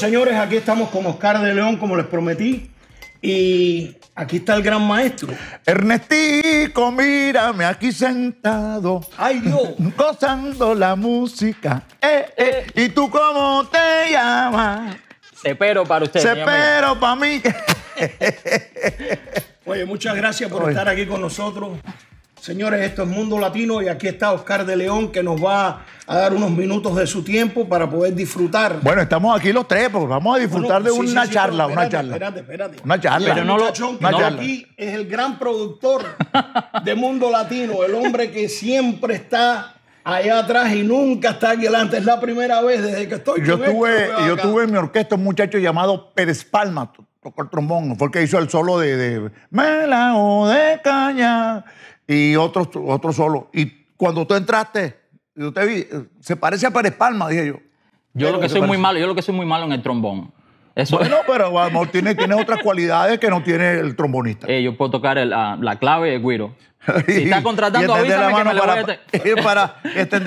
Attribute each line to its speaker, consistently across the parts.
Speaker 1: señores, aquí estamos con Oscar de León, como les prometí. Y
Speaker 2: aquí está el gran maestro. Ernestico, mírame aquí sentado. ¡Ay, Dios! Gozando la música. Eh,
Speaker 3: eh, ¿Y tú cómo te llamas? pero para usted. pero
Speaker 2: para mí.
Speaker 1: Oye, muchas gracias por estar aquí con nosotros. Señores, esto es Mundo Latino y aquí está Oscar de León que nos va a dar unos minutos de su tiempo para poder disfrutar.
Speaker 2: Bueno, estamos aquí los tres, porque vamos a disfrutar de una, charla, una charla, espérate, una charla. Pero no lo, aquí
Speaker 1: es el gran productor de Mundo Latino, el hombre que
Speaker 2: siempre está allá atrás y nunca está aquí adelante. Es la primera vez desde que estoy. Yo este tuve, yo tuve en mi orquesta un muchacho llamado Pérez Palma, tocó el trombón, fue el que hizo el solo de, de de Caña y otro, solo. Y cuando tú entraste, se parece a Pérez Palma, dije yo.
Speaker 3: Yo lo que soy muy malo, yo lo que soy muy malo en el trombón.
Speaker 2: Eso bueno, pero Martínez tiene otras cualidades que no tiene
Speaker 3: el trombonista. Eh, yo puedo tocar la, ah, la, clave y el guiro. Si está contratando, para, extender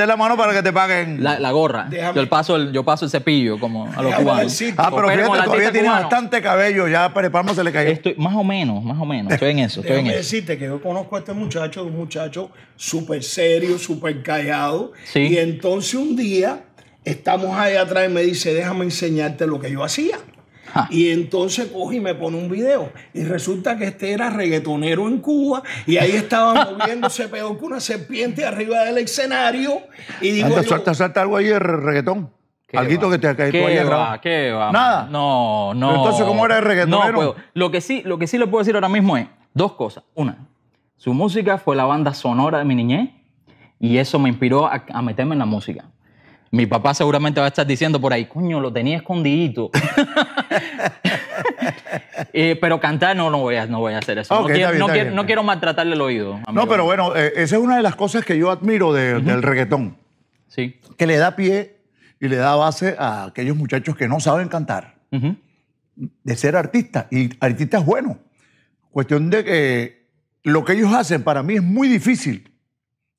Speaker 3: la mano para que te paguen. La, gorra. Yo paso el, yo paso el cepillo como a los cubanos. Ah, pero fíjate, todavía tiene
Speaker 2: bastante cabello. Ya para palmo se le cae. más o menos, más o
Speaker 3: menos. Estoy en eso. Estoy en eso.
Speaker 2: que yo conozco a este muchacho, un muchacho súper
Speaker 1: serio, súper callado. Y entonces un día estamos ahí atrás y me dice, déjame enseñarte lo que yo hacía. Y entonces coge y me pone un video. Y resulta que este era reggaetonero en Cuba y ahí estaba moviéndose peor que una serpiente
Speaker 3: arriba del escenario. Y digo,
Speaker 2: algo ahí de reggaetón. Alguito que te ha caído ahí va, ¿Qué
Speaker 3: va? Nada. No, no. entonces, ¿cómo era el reggaetonero? Lo que sí, lo que sí le puedo decir ahora mismo es dos cosas. Una, su música fue la banda sonora de mi niñez y eso me inspiró a meterme en la música. Mi papá seguramente va a estar diciendo por ahí, coño, lo tenía escondidito. Eh, pero cantar no, no, voy a, no voy a hacer eso. no, quiero, maltratarle el oído. No, pero bueno, eh, esa es una de las cosas que yo
Speaker 2: admiro del reggaetón. Sí. Que le da pie y le da base a aquellos muchachos que no saben cantar. De ser artista. Y artistas bueno. Cuestión de que lo que ellos hacen para mí es muy difícil.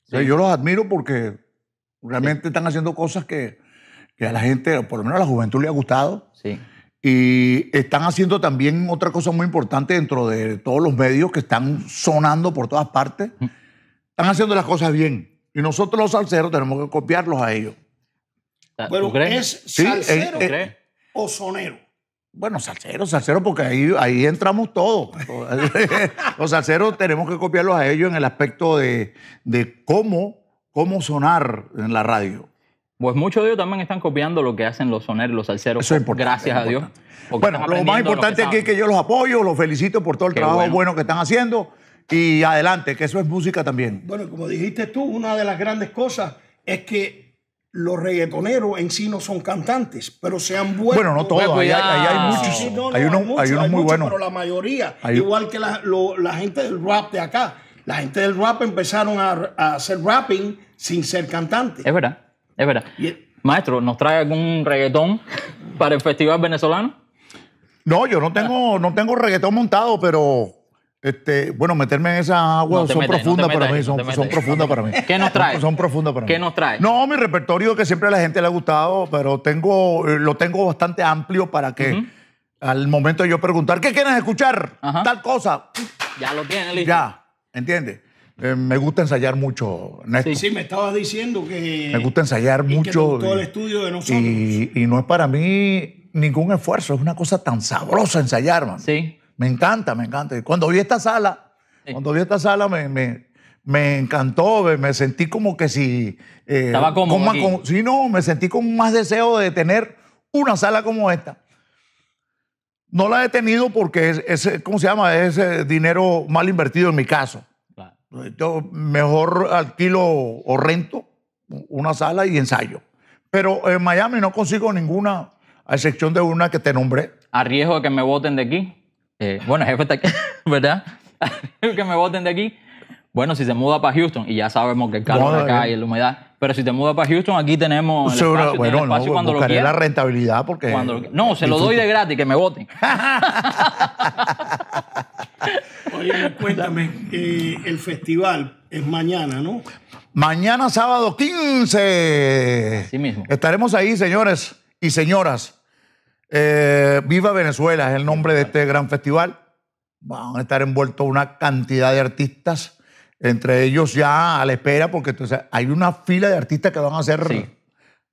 Speaker 2: yo los admiro porque Realmente están haciendo cosas que, a la gente, por lo menos a la juventud le ha gustado. Y están haciendo también otra cosa muy importante dentro de todos los medios que están sonando por todas partes. Mm. Están haciendo las cosas bien. Y nosotros los salseros tenemos que copiarlos a ellos.
Speaker 3: Bueno, ¿es eh, salsero
Speaker 1: eh, o sonero?
Speaker 2: Bueno, salsero, salsero, porque ahí, ahí entramos todos. los salseros tenemos que copiarlos a ellos en el aspecto de, de cómo
Speaker 3: cómo sonar en la radio. Pues muchos de ellos también están copiando lo que hacen los soneros, los salseros. Eso es importante. Gracias a Dios. Bueno, lo más importante aquí es
Speaker 2: que yo los apoyo, los felicito por todo el trabajo bueno. que están haciendo y adelante, que eso es música también.
Speaker 1: Bueno, como dijiste tú, una de las grandes cosas es que los reggaetoneros en sí no son cantantes, pero sean han Bueno, no todos, hay, muchos. hay, unos, muy buenos. Pero la mayoría, igual que la gente del rap de acá, la gente del rap empezaron a, hacer rapping
Speaker 3: sin ser cantante. Es verdad, es verdad. Maestro, ¿nos trae algún reggaetón para el Festival Venezolano?
Speaker 2: No, yo no tengo, no tengo reggaetón montado, pero este, bueno, meterme en esa aguas son profundas para mí, son, profundas para mí. ¿Qué nos trae? Son, profundas para mí. ¿Qué nos trae? No, mi repertorio que siempre a la gente le ha gustado, pero tengo, eh, lo tengo bastante amplio para que al momento de yo preguntar, ¿qué quieres escuchar? Tal cosa. Ya lo tienes listo. Ya. ¿Entiendes? Eh, me gusta ensayar mucho, Néstor. Sí, sí, me estabas diciendo que... Me gusta ensayar mucho. el estudio de nosotros. Y, no es para mí ningún esfuerzo, es una cosa tan sabrosa ensayar, man. Sí. Me encanta, me encanta. cuando vi esta sala, cuando vi esta sala me, me, encantó, me sentí como que si... Eh, Estaba como, Sí, no, me sentí con más deseo de tener una sala como esta. No la he tenido porque es, ¿cómo se llama? Es eh, dinero mal invertido en mi caso. Yo mejor alquilo o rento una sala y ensayo. Pero en Miami no consigo ninguna, a excepción de una que te nombré.
Speaker 3: A riesgo de que me voten de aquí. Eh, bueno, jefe está aquí, ¿verdad? que me voten de aquí. Bueno, si se muda para Houston, y ya sabemos que el calor acá eh. y la humedad, pero si te muda para Houston, aquí tenemos el espacio, bueno, cuando lo la rentabilidad porque... no, se lo doy de gratis, que me voten.
Speaker 1: Oye, cuéntame, eh, el festival es mañana, ¿no?
Speaker 2: Mañana sábado 15. Sí mismo. Estaremos ahí, señores y señoras. Eh, Viva Venezuela es el nombre de este gran festival. Van a estar envueltos una cantidad de artistas entre ellos ya a la espera, porque entonces hay una fila de artistas que van a hacer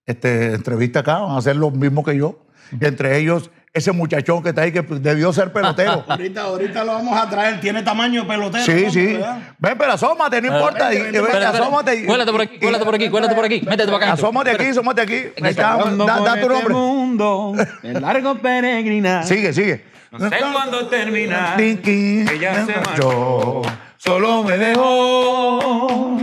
Speaker 2: este, entrevista acá, van a hacer lo mismo que yo. Y entre ellos, ese muchachón que está ahí que debió ser pelotero.
Speaker 1: ahorita, ahorita
Speaker 2: lo vamos a traer, tiene tamaño de pelotero. Sí, sí. Ven, pero asómate, no importa. Ven, asómate. Cuélate
Speaker 3: por aquí, cuélate por aquí, cuélate por aquí. Métete para acá. Asómate aquí, asómate aquí. Este da, tu este
Speaker 4: nombre. el largo peregrinar. Sigue, sigue.
Speaker 3: No sé cuándo termina. Ella
Speaker 2: se marchó. marchó solo me dejó.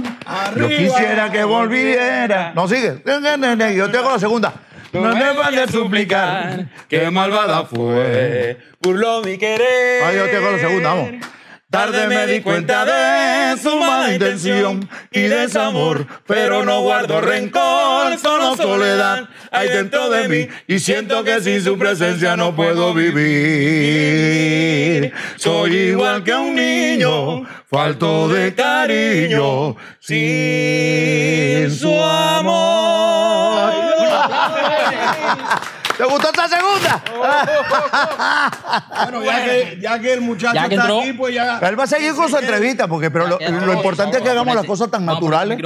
Speaker 2: Yo quisiera que volviera. No sigue. Yo te hago la segunda. No, me van a suplicar,
Speaker 4: qué malvada fue.
Speaker 2: Burló mi querer. Ahí yo te hago la segunda, vamos. Tarde me di cuenta de su mala intención y de amor, pero no guardo rencor, solo soledad hay dentro de mí y siento que sin su presencia no puedo vivir. Soy
Speaker 4: igual que un niño, falto de cariño, sin
Speaker 1: su amor.
Speaker 2: ¿Te gustó esta segunda? bueno, ya que, ya que el muchacho está aquí, pues ya. Él va a seguir con su entrevista, porque, pero lo, importante es que hagamos las cosas tan naturales.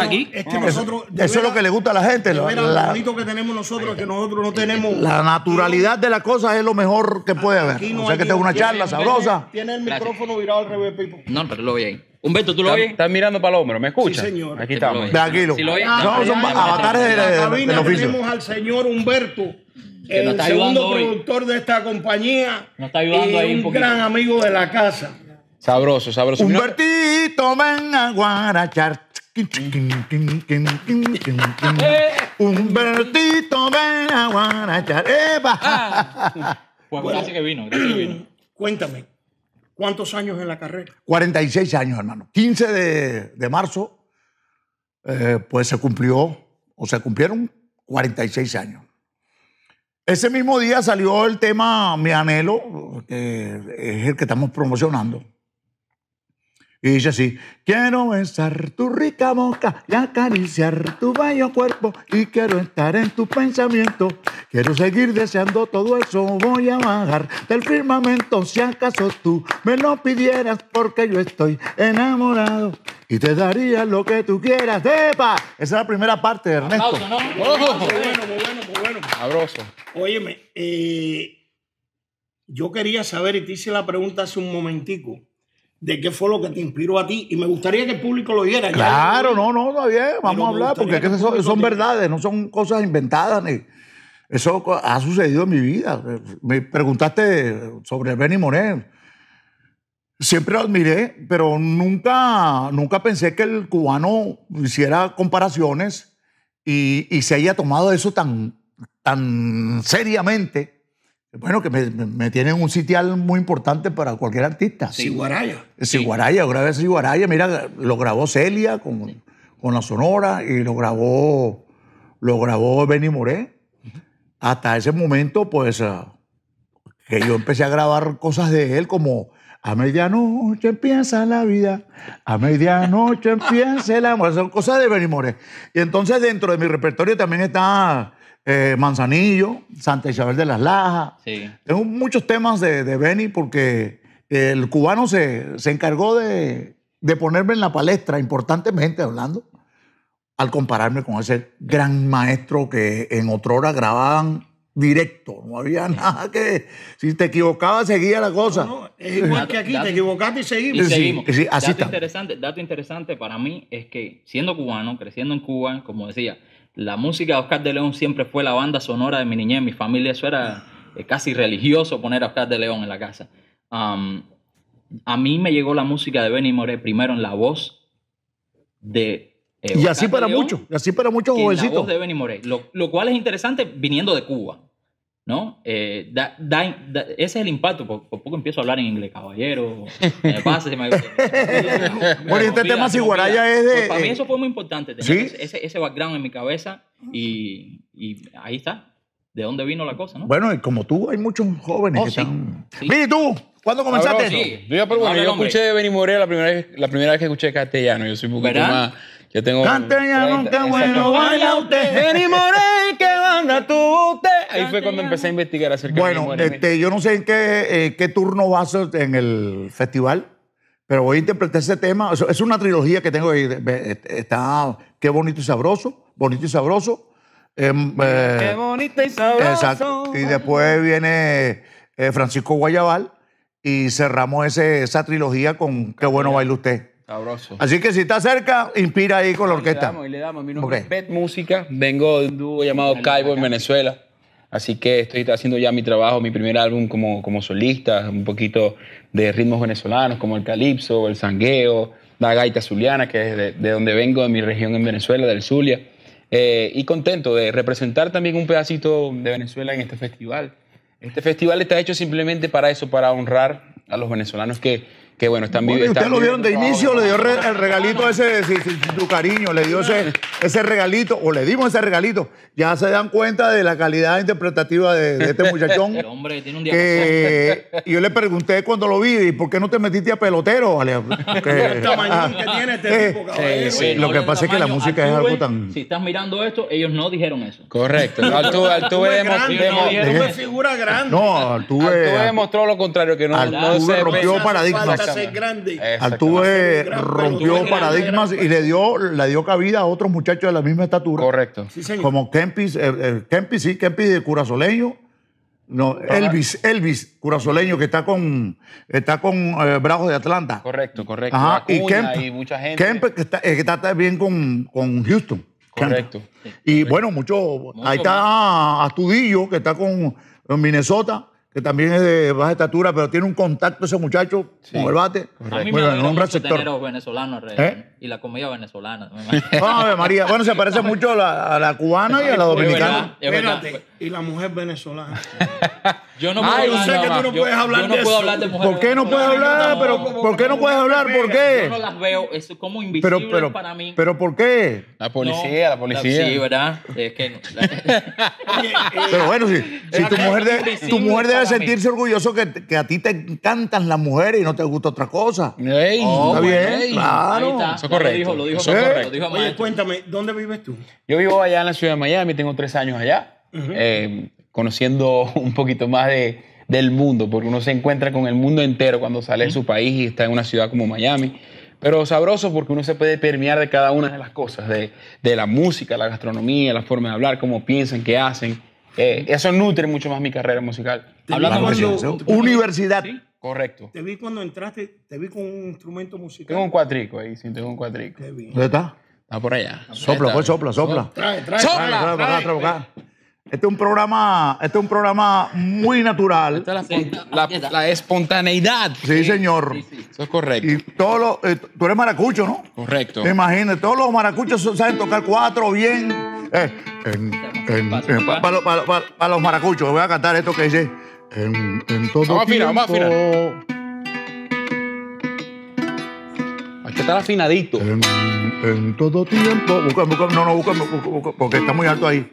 Speaker 2: aquí
Speaker 1: Es que nosotros. Eso es lo
Speaker 2: que le gusta a la gente. lo bonito
Speaker 1: que tenemos nosotros es que nosotros no tenemos. la naturalidad
Speaker 2: de las cosas es lo mejor que puede haber. O sea que tengo una charla sabrosa.
Speaker 1: Tiene el micrófono virado al revés, Pipo.
Speaker 4: No, pero lo oye ahí. Humberto, ¿tú lo oyes? Estás mirando para el hombro, ¿me escuchas? Sí, señor. Aquí
Speaker 2: estamos. Tranquilo. Si lo No, son avatares de- de- Cabina tenemos
Speaker 1: al señor Humberto
Speaker 2: el segundo
Speaker 1: productor de esta compañía. Nos está ayudando y ahí un, gran amigo de la casa.
Speaker 4: Sabroso, sabroso.
Speaker 2: Humbertito, ven a guarachar. Humbertito, ven a guarachar. Ah.
Speaker 3: Pues que vino,
Speaker 2: Cuéntame,
Speaker 1: ¿cuántos años en la carrera?
Speaker 2: 46 años, hermano. 15 de, marzo, eh, pues se cumplió, o se cumplieron 46 años. Ese mismo día salió el tema Mi Anhelo, que es el que estamos promocionando. Y yo sí, quiero besar tu rica boca y acariciar tu bello cuerpo y quiero estar en tu pensamiento. Quiero seguir deseando todo eso, voy a bajar del firmamento si acaso tú me lo pidieras porque yo estoy enamorado y te daría lo que tú quieras. ¡Epa! Esa es la primera parte de Ernesto. Oh. Muy bueno, muy bueno,
Speaker 1: muy bueno. Sabroso. Óyeme, eh, yo quería saber, y te hice la pregunta hace un momentico de qué fue lo que te inspiró a ti. Y me gustaría que el público lo viera. Claro, no,
Speaker 2: no, está bien, vamos a hablar, porque son, verdades, no son cosas inventadas. eso ha sucedido en mi vida. Me preguntaste sobre Benny Moreno. Siempre lo admiré, pero nunca, nunca pensé que el cubano hiciera comparaciones y, se haya tomado eso tan, tan seriamente bueno, que me, tienen un sitial muy importante para cualquier artista. Siguaraya. Siguaraya, grabé Siguaraya. Mira, lo grabó Celia con, con, la Sonora y lo grabó, lo grabó Benny Moré. Hasta ese momento, pues, ah, que yo empecé a grabar cosas de él como a medianoche empieza la vida, a medianoche empieza el amor. Son cosas de Benny Moré. Y entonces dentro de mi repertorio también está eh, Manzanillo, Santa Isabel de las Lajas. Tengo muchos temas de, de Benny porque el cubano se, se encargó de, de, ponerme en la palestra, importantemente hablando, al compararme con ese gran maestro que en otrora grababan directo, no había nada que... Si te equivocabas, seguía la cosa. No, es igual que
Speaker 3: aquí, te equivocaste y seguimos. Y seguimos. así está. interesante, dato interesante para mí es que siendo cubano, creciendo en Cuba, como decía, la música de Oscar de León siempre fue la banda sonora de mi niñez, mi familia, eso era eh, casi religioso poner a Oscar de León en la casa. a mí me llegó la música de Benny Moré primero en la voz de... Eh, y, así para muchos,
Speaker 2: así para muchos jovencitos. La voz
Speaker 3: de Benny Moré, lo cual es interesante viniendo de Cuba. ¿no? Eh, da, da, ese es el impacto. Por, poco empiezo a hablar en inglés, caballero. Me pase, me, me, bueno, este tema es de. Pues, para mí eh, eso fue muy importante, tener ese, ese, background en mi cabeza y, y, ahí está. ¿De dónde vino la cosa, no?
Speaker 2: Bueno, y como tú, hay muchos jóvenes oh, que están. tú, ¿cuándo comenzaste Yo, yo escuché
Speaker 4: de Benny la primera, vez, la primera vez que escuché castellano. Yo soy un poquito más. Yo tengo. Castellano, qué bueno baila usted. Benny qué banda tú usted ahí fue cuando empecé a investigar acerca bueno, de Bueno, este,
Speaker 2: yo no sé en qué, eh, qué turno vas en el festival, pero voy a interpretar ese tema. Es una trilogía que tengo ahí. E, está qué bonito y sabroso, bonito y sabroso. Em, eh, qué
Speaker 4: bonito y sabroso. Exacto.
Speaker 2: Y después viene eh, Francisco Guayabal y cerramos ese, esa trilogía con Qué bueno baila usted. Sabroso. Así que si está cerca, inspira ahí con la orquesta. Y le damos,
Speaker 4: y le damos. Mi nombre Música. Vengo de un dúo llamado Caibo en Venezuela. Así que estoy haciendo ya mi trabajo, mi primer álbum como, solista, un poquito de ritmos venezolanos como el calipso, el sangueo, la gaita zuliana, que es de, donde vengo, de mi región en Venezuela, del Zulia. Eh, y contento de representar también un pedacito de Venezuela en este festival. Este festival está hecho simplemente para eso, para honrar a los venezolanos que, que bueno, están ¿Ustedes lo vieron de inicio? ¿Le dio el
Speaker 2: regalito ese tu cariño? ¿Le dio ese, regalito? ¿O le dimos ese regalito? Ya se dan cuenta de la calidad interpretativa de, este muchachón.
Speaker 4: El
Speaker 2: Yo le pregunté cuando lo vi, y ¿por qué no te metiste a pelotero? tamaño
Speaker 3: que tiene este Lo que pasa es que la
Speaker 2: música es algo tan. Si
Speaker 3: estás mirando esto, ellos no dijeron eso.
Speaker 2: Correcto. Altuve, demostró. No, Altuve. demostró lo contrario, que no, no se rompió paradigmas
Speaker 1: rompió paradigmas
Speaker 2: y le dio, le dio cabida a otros muchachos de la misma estatura. Correcto. Como Kempis, eh, eh, Kempis, sí, Kempis de Curazoleño. No, ah. Elvis, Elvis, curazoleño, que está con, está con eh, brazos de Atlanta.
Speaker 4: Correcto, correcto. y Kemp, Kemp
Speaker 2: que está, que está también con, Houston. Correcto. Y bueno, mucho, Ahí está Astudillo, que está con Minnesota que también es de baja estatura, pero tiene un contacto ese muchacho con el bate. A mí me bueno, un venezolano
Speaker 3: venezolano ¿Eh? y la comida venezolana. a
Speaker 2: ver María. Bueno, se parece mucho a la, cubana y a la dominicana.
Speaker 3: y la mujer venezolana.
Speaker 2: yo no puedo hablar, yo sé que tú no puedes hablar yo no de puedo Hablar de mujer ¿Por qué no puedes hablar? pero, ¿Por qué no puedes hablar? ¿Por qué? Yo no las
Speaker 3: veo, es como invisible para mí. ¿Pero por
Speaker 2: qué? La policía, la policía. Sí, ¿verdad? Es que...
Speaker 3: Pero bueno, si
Speaker 2: tu mujer de sentirse orgulloso que, que, a ti te encantan las mujeres y no te gusta otra cosa. Ey, está oh, bien, claro. Eso es correcto. Lo dijo, lo dijo, correcto.
Speaker 1: Lo dijo Oye, cuéntame, ¿dónde vives tú?
Speaker 4: Yo vivo allá en la ciudad de Miami, tengo tres años allá,
Speaker 1: eh,
Speaker 4: conociendo un poquito más de, del mundo, porque uno se encuentra con el mundo entero cuando sale en de su país y está en una ciudad como Miami. Pero sabroso porque uno se puede permear de cada una de las cosas, de, de la música, la gastronomía, la forma de hablar, cómo piensan, qué hacen. Eh, eso nutre mucho más mi carrera musical. Hablando de
Speaker 1: universidad. Correcto. Te vi cuando entraste, te vi con un instrumento musical.
Speaker 2: Tengo un cuatrico
Speaker 4: ahí, sí, tengo un cuatrico.
Speaker 1: ¿Dónde
Speaker 2: está? Está por
Speaker 4: allá. Sopla, pues sopla, sopla. Trae, trae, sopla. Trae,
Speaker 2: Este es un programa, este es un programa muy natural. Esta es la, espontaneidad. Sí, señor. Eso es correcto. Y todos los, eh, tú eres maracucho, ¿no? Correcto. Te imaginas, todos los maracuchos saben tocar cuatro bien. para los maracuchos, voy a cantar esto que dice en, todo vamos tiempo. Vamos a afinar, vamos a afinar. Hay que estar afinadito. En, todo tiempo. Busca, busca, no, no, busca, busca, porque está muy alto ahí.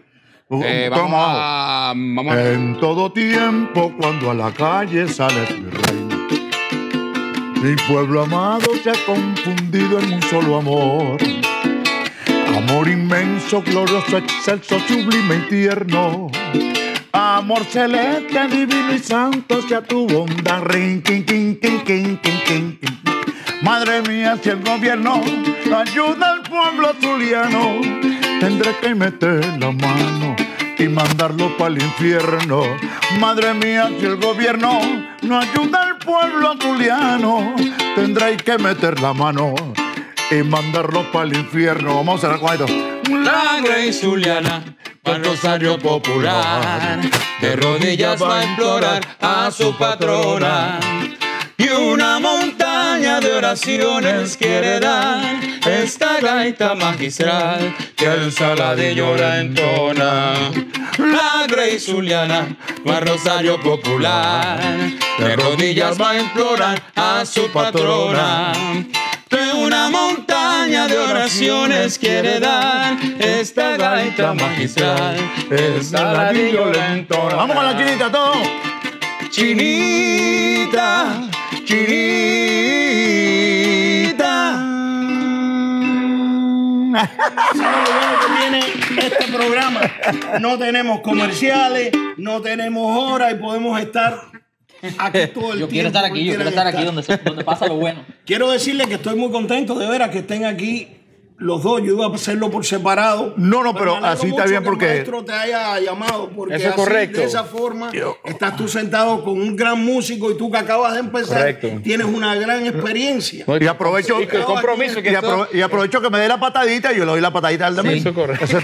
Speaker 2: Eh, vamos, a, vamos En todo tiempo, cuando a la calle sale mi reina, mi pueblo amado se ha confundido en un solo amor. Amor inmenso, glorioso, excelso, sublime y tierno Amor celeste, divino y santo, sea tu bondad. Rin, Madre mía, si el gobierno no ayuda al pueblo zuliano, tendré que meter la mano y mandarlo para el infierno. Madre mía, si el gobierno no ayuda al pueblo zuliano, tendré que meter la mano y mandarlo para el infierno. Vamos a la cuadro.
Speaker 4: La y Zuliana al Rosario Popular, de rodillas va a implorar a su patrona. Y una montaña de oraciones quiere dar esta gaita magistral que el de llora entona. La Grey Zuliana va Rosario Popular, de rodillas va a implorar a su patrona una montaña de oraciones quiere dar esta gaita magistral, esta gaita lento. Vamos
Speaker 2: con la chinita, todo. Chinita, chinita.
Speaker 1: lo bueno que tiene
Speaker 3: este programa.
Speaker 1: No tenemos comerciales, no tenemos hora y podemos estar aquí todo el yo tiempo. Yo quiero estar aquí, yo quiero estar, aquí donde, donde pasa lo bueno. Quiero decirle que estoy muy contento de ver a que estén aquí los dos, yo iba a hacerlo por separado. No, no, pero, pues así está bien porque. Que el maestro te haya llamado, porque así, correcto. de esa forma estás tú sentado con un gran músico y tú que acabas de empezar tienes una gran
Speaker 2: experiencia. Y aprovecho. que compromiso. Que aprovecho que me dé la patadita y yo le doy la patadita al de sí. mí. Eso es correcto.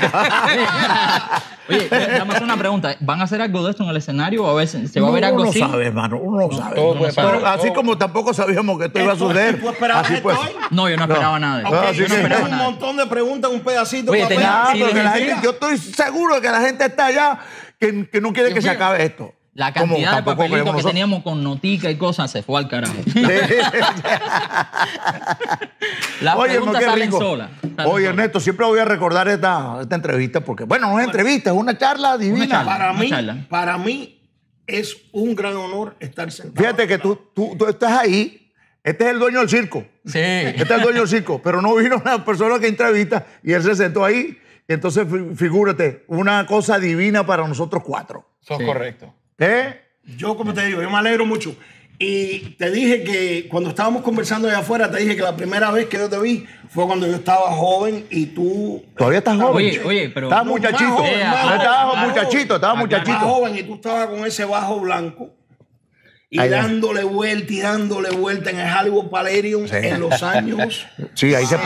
Speaker 3: Oye, déjame hacer una pregunta. ¿Van a hacer algo de esto en el escenario o a veces se va a ver algo así? Sabe, hermano, uno no sabe, hermano. así como tampoco sabíamos que esto, iba a suceder. esto pues. No, yo no esperaba nada. yo no esperaba nada
Speaker 2: montón de preguntas, un pedacito. yo estoy seguro que la gente está allá que, no quiere que se acabe
Speaker 3: esto. La cantidad de papelitos que teníamos con notica y cosas se fue al carajo. Las preguntas salen sola.
Speaker 2: Oye, Ernesto, siempre voy a recordar esta, entrevista porque, bueno, no es entrevista, es una charla divina. para, mí, para mí es un gran honor estar sentado. Fíjate que tú, tú estás ahí este es el dueño del circo. Sí.
Speaker 3: Este es el
Speaker 2: dueño del circo. Pero no vino la persona que entrevista y él se sentó ahí. entonces, figúrate, una cosa divina para nosotros cuatro. son correcto. ¿Eh? Yo, como te digo, yo me alegro mucho. Y te dije que cuando
Speaker 1: estábamos conversando allá afuera, te dije que la primera vez que yo te vi fue cuando yo estaba joven y tú.
Speaker 2: Todavía estás joven.
Speaker 1: Oye,
Speaker 3: oye, pero. Estabas muchachito. estabas muchachito, estabas muchachito. joven
Speaker 1: y tú estabas con ese bajo blanco
Speaker 2: y dándole
Speaker 1: vuelta y dándole vuelta en el Hollywood Palerion en los años.
Speaker 2: Sí, ahí, se,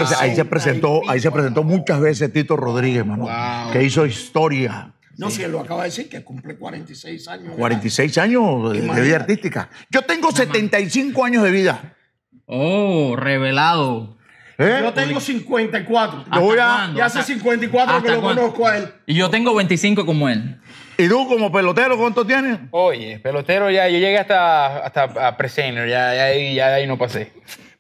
Speaker 2: presentó, ahí se presentó muchas veces Tito Rodríguez, que hizo historia.
Speaker 1: No, si él lo acaba de decir, que cumple 46
Speaker 2: años. 46 años de, vida artística. Yo tengo 75 años de vida. Oh, revelado. ¿Eh? Yo tengo 54. ya hace
Speaker 3: 54 que lo conozco a él. Y yo tengo 25 como él. ¿Y tú como pelotero cuánto tienes?
Speaker 4: Oye, pelotero ya, yo llegué hasta, hasta a ya, ya, ahí- no pasé.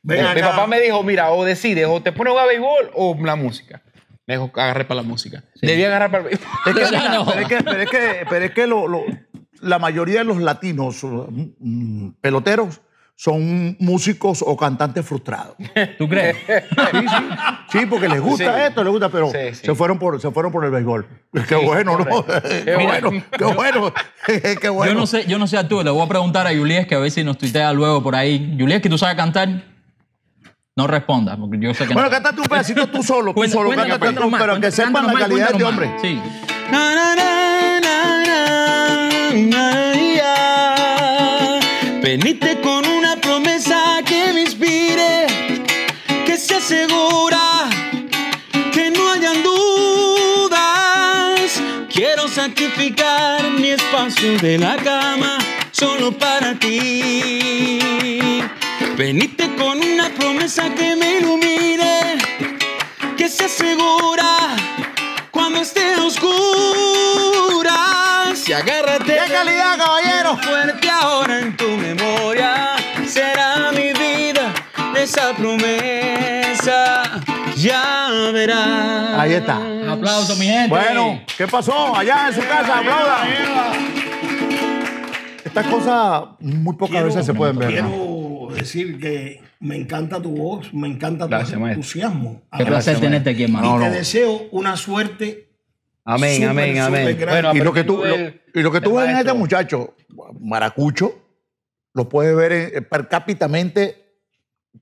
Speaker 4: mi papá me dijo, mira, o decides, o te pones a jugar béisbol o la música. Me dijo, agarré para la música.
Speaker 2: Debí agarrar para el béisbol. Es que, pero es que, pero es que, la mayoría de los latinos mm, mm, peloteros son músicos o cantantes frustrados.
Speaker 3: ¿Tú crees? Sí, sí.
Speaker 2: sí porque les gusta esto, les gusta, pero Se, fueron por, se fueron por el béisbol. Qué bueno, ¿no? Qué bueno, qué bueno.
Speaker 3: bueno. Yo no sé, yo no sé a tú, le voy a preguntar a Juliés que a ver si nos tuitea luego por ahí. Juliés, que tú sabes cantar. No respondas, porque yo sé que Bueno, no. cántate un pedacito tú solo, tú solo, cántate más, pero que sepan la calidad de hombre. Sí. Na, na, na, na,
Speaker 4: na, mi espacio de la cama solo para ti. Venite con una promesa que me ilumine, que se asegura cuando esté oscura. Si agárrate de calidad, caballero, fuerte ahora en tu memoria, será mi vida esa promesa. Ya verás. Ahí
Speaker 2: está. aplauso, mi gente. Bueno, ¿qué pasó? Allá en su casa, aplauda. Estas cosas muy pocas veces se pueden ver. Quiero decir que
Speaker 1: me encanta tu voz, me encanta tu entusiasmo. Qué placer tenerte aquí, hermano. Y te deseo una suerte Amén, amén, amén. y, lo que tú, ves en este
Speaker 2: muchacho, Maracucho, lo puedes ver eh, per cápitamente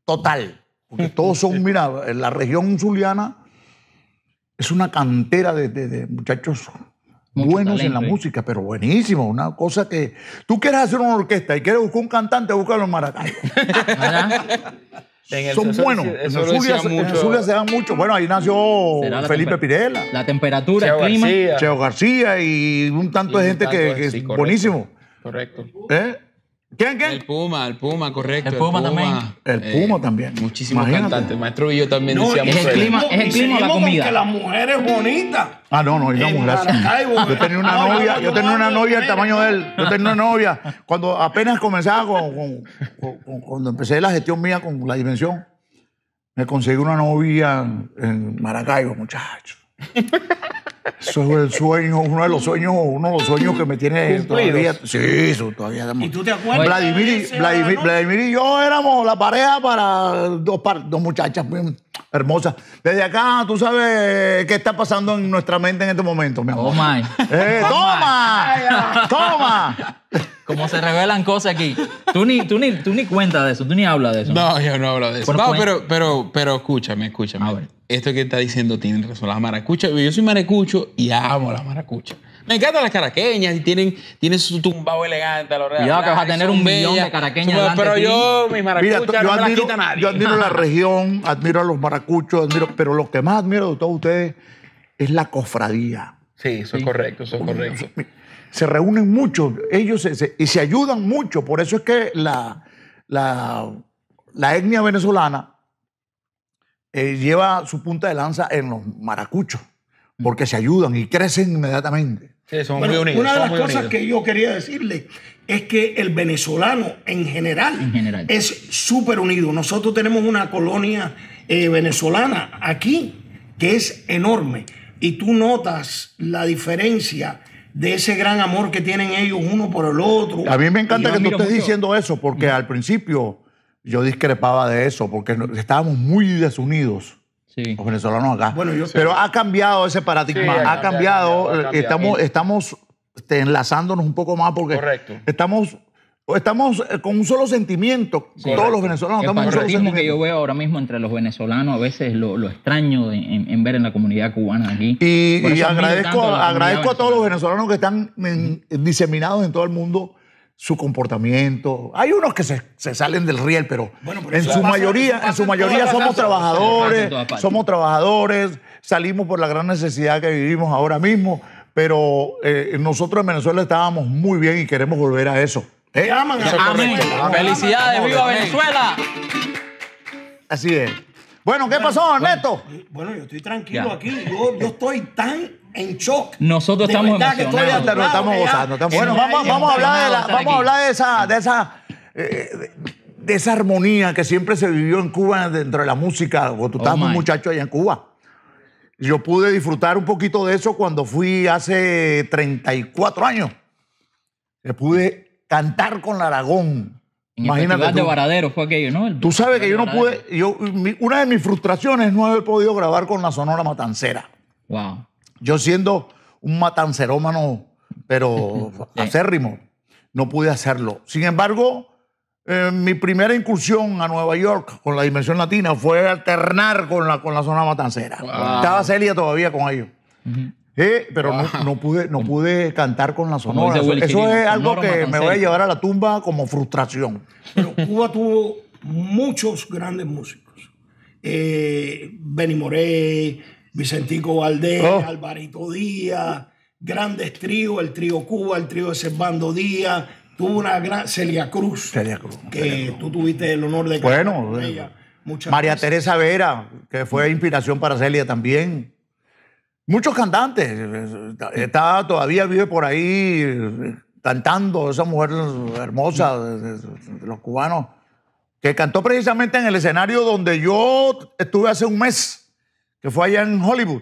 Speaker 2: total. Porque todos son, mira, en la región zuliana es una cantera de, muchachos
Speaker 3: buenos en la
Speaker 2: música, pero buenísimo. Una cosa que. Tú quieres hacer una orquesta y quieres buscar un cantante, búscalo en Maracay.
Speaker 4: son buenos. en, Zulia, mucho, se
Speaker 2: dan mucho. Bueno, ahí nació Felipe Pirela. La temperatura, el clima. Cheo García y un tanto de gente que, es buenísimo.
Speaker 4: Correcto. correcto. ¿Eh? ¿Quién, qué? El Puma, el Puma, correcto. El Puma, también. El eh, Puma también. Muchísimos cantantes. Maestro Villo también es el clima, es el clima la comida. que la
Speaker 2: mujer es bonita. Ah, no, no, digamos, gracias. Ah, yo tenía una novia, yo tenía una novia del tamaño de él. Yo tenía una novia. Cuando apenas comenzaba con, cuando empecé la gestión mía con la dimensión, me conseguí una novia en Maracaibo, muchachos. Eso es el sueño, uno de los sueños, uno de los sueños que me tiene todavía. Sí, eso todavía ¿Y tú te acuerdas? Vladimir, y, yo éramos la pareja para dos, dos muchachas hermosas. Desde acá, tú sabes qué está pasando en nuestra mente en este momento, mi amor. Oh toma, toma.
Speaker 3: Como se revelan cosas aquí. Tú ni, tú ni, tú ni cuentas de eso, tú ni hablas de eso. No, yo no hablo de eso. No,
Speaker 4: pero, pero, escúchame, escúchame. Esto que está diciendo tiene razón. Las maracuchas, yo soy maracucho y amo las maracuchas. Me encantan las caraqueñas y tienen, su tumbado elegante a los No, que vas a tener un millón de caraqueñas. pero yo, mis maracuchas, no yo quita nadie. Yo admiro la
Speaker 2: región, admiro a los maracuchos, admiro, pero lo que más admiro de todos ustedes es la cofradía.
Speaker 4: Sí, eso es correcto, eso es correcto
Speaker 2: se reúnen mucho, ellos y se ayudan mucho. Por eso es que la, la, etnia venezolana eh, lleva su punta de lanza en los maracuchos, mm. porque se ayudan y crecen inmediatamente.
Speaker 1: Sí, son muy unidos, una de las cosas que yo quería decirle es que el venezolano en general, es súper unido. Nosotros tenemos una colonia eh, venezolana aquí que es enorme y tú notas la diferencia de ese gran amor que tienen ellos uno por el otro. A mí me encanta que tú estés
Speaker 2: diciendo eso, porque al principio yo discrepaba de eso, porque estábamos muy desunidos. Los venezolanos acá. Pero ha cambiado ese paradigma, ha, cambiado, Estamos, estamos enlazándonos un poco más porque Correcto. estamos Estamos eh, con un solo sentimiento, todos los venezolanos el estamos que
Speaker 3: yo veo ahora mismo entre los venezolanos, a veces lo, extraño en, ver en la comunidad cubana aquí. Y, agradezco, a, agradezco a todos
Speaker 2: los venezolanos que están diseminados en todo el mundo su comportamiento. Hay unos que se, salen del riel, pero, en, su mayoría, en, su mayoría, somos trabajadores, somos trabajadores, salimos por la gran necesidad que vivimos ahora mismo, pero eh, nosotros en Venezuela estábamos muy bien y queremos volver a eso. ¿Eh? Amén.
Speaker 3: Felicidades, viva Venezuela.
Speaker 2: Así es. Bueno, ¿qué pasó, Ernesto?
Speaker 1: Bueno, yo estoy tranquilo aquí.
Speaker 2: Yo, estoy tan en shock. Nosotros estamos en emocionados. estamos gozando. Bueno, vamos, a hablar de esa, eh, de esa, armonía que siempre se vivió en Cuba dentro de la música. tú oh muy muchacho allá en Cuba. Yo pude disfrutar un poquito de eso cuando fui hace 34 años. pude cantar con la Aragón. Imagínate el de
Speaker 3: Varadero fue aquello, ¿no? tú sabes que yo no pude.
Speaker 2: Yo, una de mis frustraciones es no haber podido grabar con la Sonora Matancera. Wow. Yo siendo un matancerómano, pero acérrimo, no pude hacerlo. Sin embargo, eh, mi primera incursión a Nueva York con la Dimensión Latina fue alternar con la, con la Sonora Matancera. Estaba Celia todavía con ellos pero no, pude, no pude cantar con la sonora. Eso, es algo que me voy a llevar a la tumba como frustración. Pero Cuba tuvo muchos
Speaker 1: grandes músicos. Eh, Benny Moré, Vicentico Valdés, oh. Alvarito Díaz, grandes tríos, el trío Cuba, el trío de Servando
Speaker 2: Díaz. Tuvo una gran Celia Cruz. Que tú tuviste el honor de cantar bueno, eh, María Teresa Vera, que fue mm. inspiración para Celia también. Muchos cantantes. Eh, eh, está, todavía vive por ahí eh, cantando esa mujer hermosa de, los cubanos, que cantó precisamente en el escenario donde yo estuve hace un mes, que fue allá en Hollywood.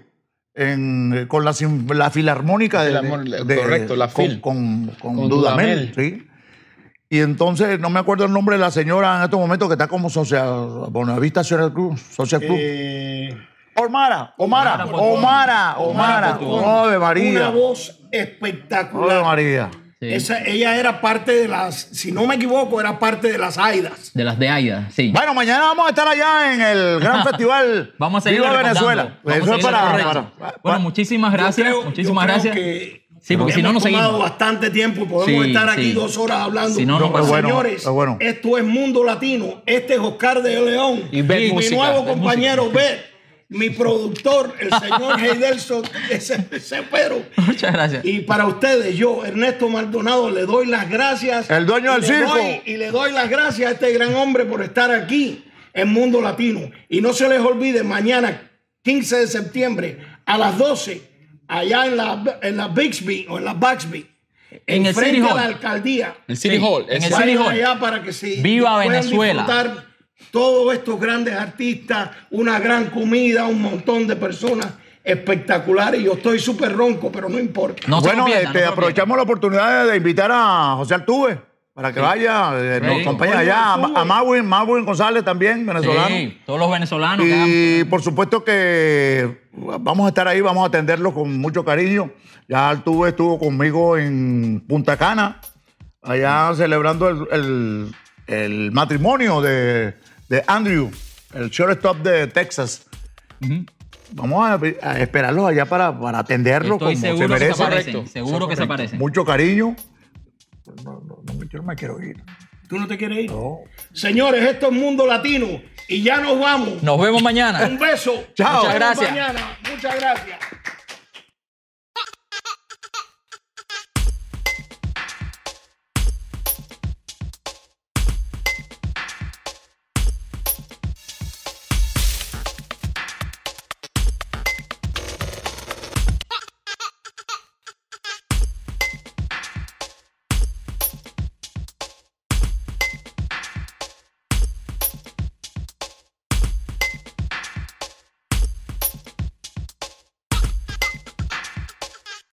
Speaker 2: con la, filarmónica de, correcto la fil, con, con, Dudamel, sí y entonces no me acuerdo el nombre de la señora en estos momentos que está como social Bonavista Social Club Social Club Omara, Omara, Omara, Omara. joven María. Una voz espectacular. María. Esa,
Speaker 1: ella era parte de las, si no me equivoco, era parte de las AIDAS.
Speaker 3: De las de AIDAS, sí.
Speaker 1: Bueno, mañana
Speaker 2: vamos a estar allá en el gran festival vamos a Viva Venezuela. para,
Speaker 3: Bueno, muchísimas gracias. muchísimas gracias. Sí, porque si no, nos seguimos. Hemos bastante tiempo y podemos estar aquí dos horas hablando. Si no, no, Señores,
Speaker 1: esto es Mundo Latino. Este es Oscar de León. Y, y mi nuevo compañero, Bet mi productor, el señor Heidelson perro.
Speaker 3: Muchas gracias.
Speaker 1: Y para ustedes, yo, Ernesto Maldonado, le doy las gracias. El dueño del circo. y le doy las gracias a este gran hombre por estar aquí en Mundo Latino. Y no se les olvide, mañana, 15 de septiembre, a las 12, allá en la, en la Bixby o en la Baxby. En, el A la alcaldía.
Speaker 4: City Hall. el City Hall.
Speaker 1: para que Viva Venezuela todos estos grandes artistas, una gran comida, un montón de personas espectaculares.
Speaker 2: Yo estoy súper ronco, pero no importa. bueno, este, aprovechamos la oportunidad de invitar a José Altuve para que vaya, eh, nos acompañe allá. A, Mawin, Mawin González también, venezolano. Sí,
Speaker 3: todos los venezolanos.
Speaker 2: Y por supuesto que vamos a estar ahí, vamos a atenderlos con mucho cariño. Ya Altuve estuvo conmigo en Punta Cana, allá celebrando el el matrimonio de, de Andrew, el shortstop de Texas. Vamos a, esperarlos allá para, para atenderlos como se merece. Que se seguro que se parece. Mucho cariño.
Speaker 1: No, yo no me quiero ir. ¿Tú no te quieres ir? No. Señores, esto es Mundo Latino y ya nos vamos.
Speaker 3: Nos vemos mañana. Un
Speaker 1: beso. Chao. Muchas gracias. Muchas
Speaker 3: gracias.